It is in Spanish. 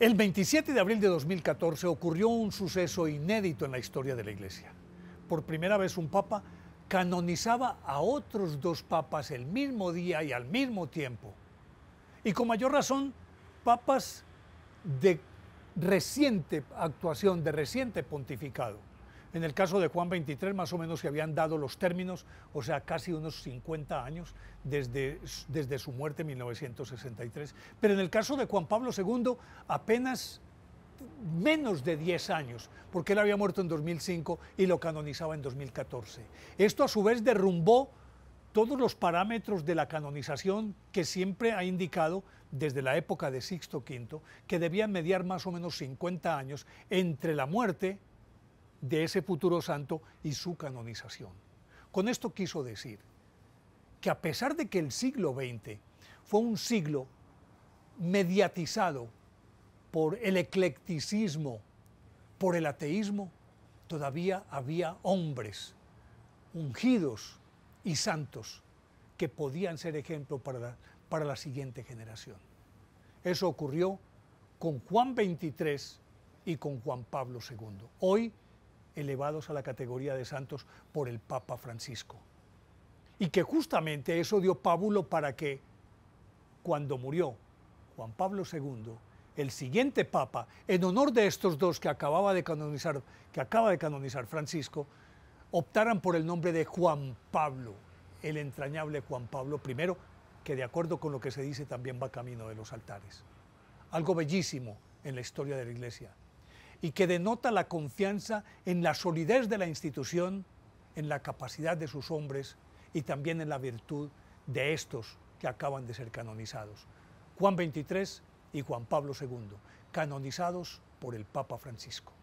El 27 de abril de 2014 ocurrió un suceso inédito en la historia de la Iglesia. Por primera vez un papa canonizaba a otros dos papas el mismo día y al mismo tiempo. Y con mayor razón, papas de reciente actuación, de reciente pontificado. En el caso de Juan 23, más o menos se habían dado los términos, o sea, casi unos 50 años desde, desde su muerte en 1963. Pero en el caso de Juan Pablo II, apenas menos de 10 años, porque él había muerto en 2005 y lo canonizaba en 2014. Esto a su vez derrumbó todos los parámetros de la canonización que siempre ha indicado desde la época de Sixto V, que debían mediar más o menos 50 años entre la muerte de ese futuro santo y su canonización. Con esto quiso decir que a pesar de que el siglo XX fue un siglo mediatizado por el eclecticismo, por el ateísmo, todavía había hombres ungidos y santos que podían ser ejemplo para la, siguiente generación. Eso ocurrió con Juan XXIII. y con Juan Pablo II. Hoy elevados a la categoría de santos por el Papa Francisco. Y que justamente eso dio pábulo para que, cuando murió Juan Pablo II, el siguiente Papa, en honor de estos dos que acababa de canonizar, que acaba de canonizar Francisco, optaran por el nombre de Juan Pablo, el entrañable Juan Pablo I, que de acuerdo con lo que se dice también va camino de los altares. Algo bellísimo en la historia de la Iglesia y que denota la confianza en la solidez de la institución, en la capacidad de sus hombres y también en la virtud de estos que acaban de ser canonizados. Juan XXIII y Juan Pablo II, canonizados por el Papa Francisco.